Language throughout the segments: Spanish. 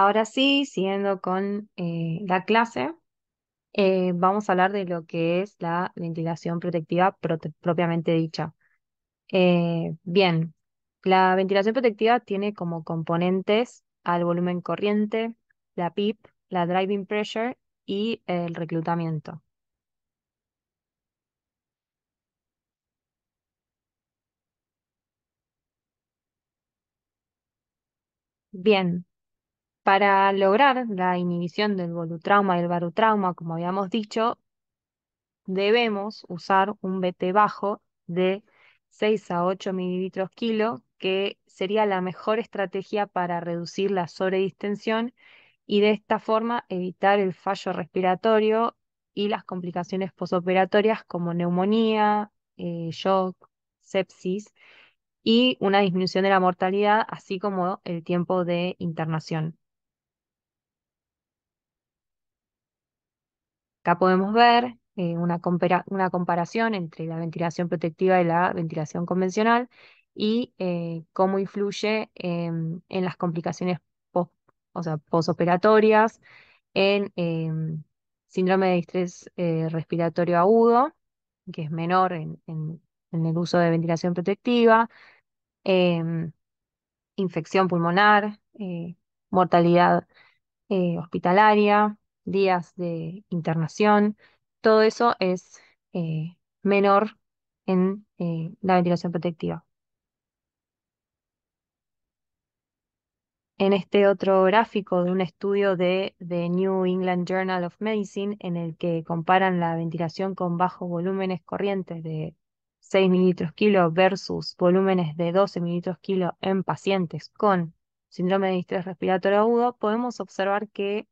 Ahora sí, siguiendo con eh, la clase, eh, vamos a hablar de lo que es la ventilación protectiva propiamente dicha. Eh, bien, la ventilación protectiva tiene como componentes al volumen corriente, la PIP, la driving pressure y el reclutamiento. Bien, para lograr la inhibición del volutrauma y el barutrauma, como habíamos dicho, debemos usar un BT bajo de 6 a 8 mililitros kilo, que sería la mejor estrategia para reducir la sobredistensión y de esta forma evitar el fallo respiratorio y las complicaciones posoperatorias como neumonía, eh, shock, sepsis y una disminución de la mortalidad, así como el tiempo de internación. Acá podemos ver eh, una, comparación entre la ventilación protectiva y la ventilación convencional y eh, cómo influye en las complicaciones o sea, posoperatorias, en em, síndrome de estrés eh, respiratorio agudo, que es menor en el uso de ventilación protectiva, em, infección pulmonar, mortalidad hospitalaria, días de internación, todo eso es eh, menor en eh, la ventilación protectiva. En este otro gráfico de un estudio de The New England Journal of Medicine, en el que comparan la ventilación con bajos volúmenes corrientes de 6 mililitros kilo versus volúmenes de 12 mililitros kilo en pacientes con síndrome de distrés respiratorio agudo, podemos observar que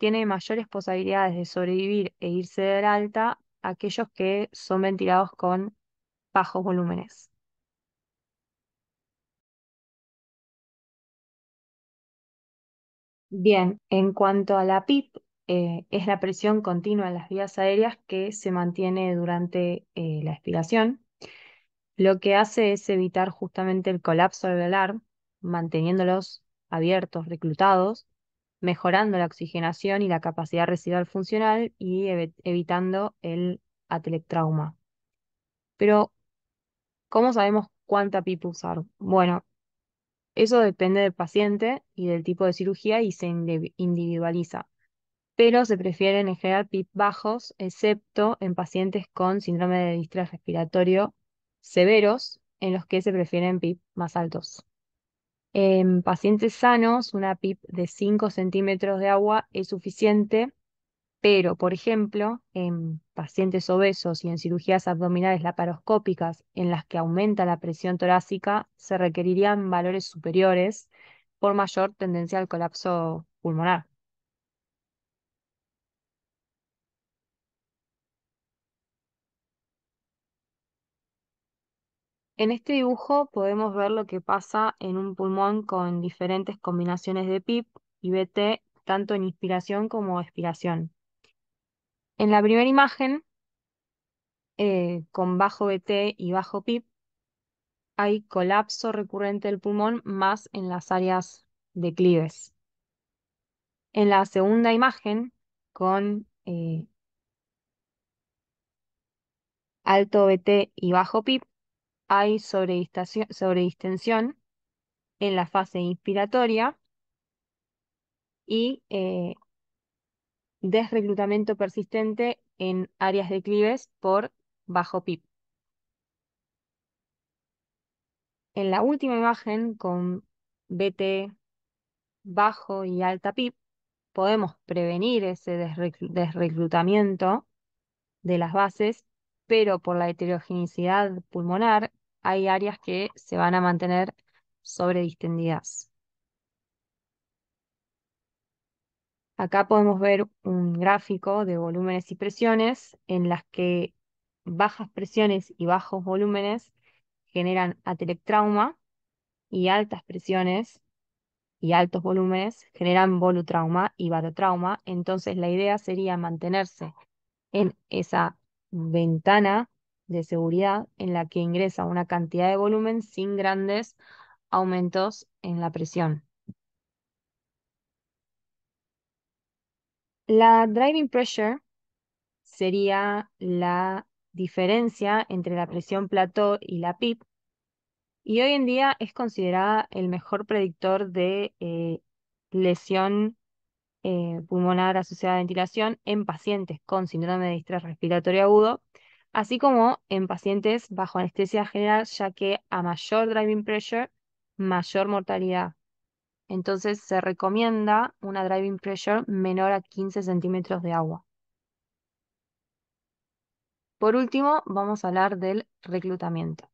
tiene mayores posibilidades de sobrevivir e irse la alta aquellos que son ventilados con bajos volúmenes. Bien, en cuanto a la PIP, eh, es la presión continua en las vías aéreas que se mantiene durante eh, la expiración. Lo que hace es evitar justamente el colapso del alveolar, manteniéndolos abiertos, reclutados, mejorando la oxigenación y la capacidad residual funcional y evitando el atelectrauma. Pero, ¿cómo sabemos cuánta PIP usar? Bueno, eso depende del paciente y del tipo de cirugía y se individualiza, pero se prefieren en general PIP bajos, excepto en pacientes con síndrome de distrés respiratorio severos, en los que se prefieren PIP más altos. En pacientes sanos, una PIP de 5 centímetros de agua es suficiente, pero, por ejemplo, en pacientes obesos y en cirugías abdominales laparoscópicas en las que aumenta la presión torácica, se requerirían valores superiores por mayor tendencia al colapso pulmonar. En este dibujo podemos ver lo que pasa en un pulmón con diferentes combinaciones de PIP y BT, tanto en inspiración como expiración. En la primera imagen, eh, con bajo BT y bajo PIP, hay colapso recurrente del pulmón más en las áreas declives. En la segunda imagen, con eh, alto BT y bajo PIP, hay sobredistensión en la fase inspiratoria y eh, desreclutamiento persistente en áreas declives por bajo PIB. En la última imagen con BT bajo y alta PIB, podemos prevenir ese desreclutamiento de las bases, pero por la heterogeneidad pulmonar hay áreas que se van a mantener sobredistendidas. Acá podemos ver un gráfico de volúmenes y presiones en las que bajas presiones y bajos volúmenes generan atelectrauma y altas presiones y altos volúmenes generan volutrauma y barotrauma. Entonces la idea sería mantenerse en esa ventana de seguridad en la que ingresa una cantidad de volumen sin grandes aumentos en la presión. La driving pressure sería la diferencia entre la presión plato y la PIP y hoy en día es considerada el mejor predictor de eh, lesión eh, pulmonar asociada a ventilación en pacientes con síndrome de estrés respiratorio agudo así como en pacientes bajo anestesia general, ya que a mayor driving pressure, mayor mortalidad. Entonces se recomienda una driving pressure menor a 15 centímetros de agua. Por último, vamos a hablar del reclutamiento.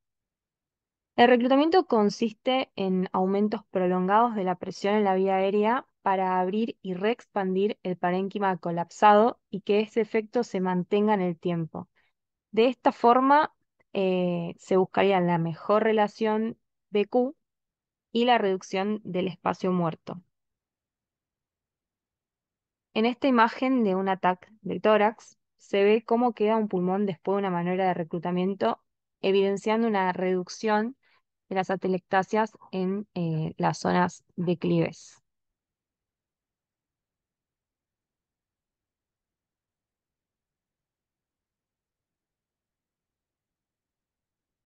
El reclutamiento consiste en aumentos prolongados de la presión en la vía aérea para abrir y reexpandir el parénquima colapsado y que ese efecto se mantenga en el tiempo. De esta forma, eh, se buscaría la mejor relación BQ y la reducción del espacio muerto. En esta imagen de un ataque de tórax, se ve cómo queda un pulmón después de una maniobra de reclutamiento, evidenciando una reducción de las atelectasias en eh, las zonas declives.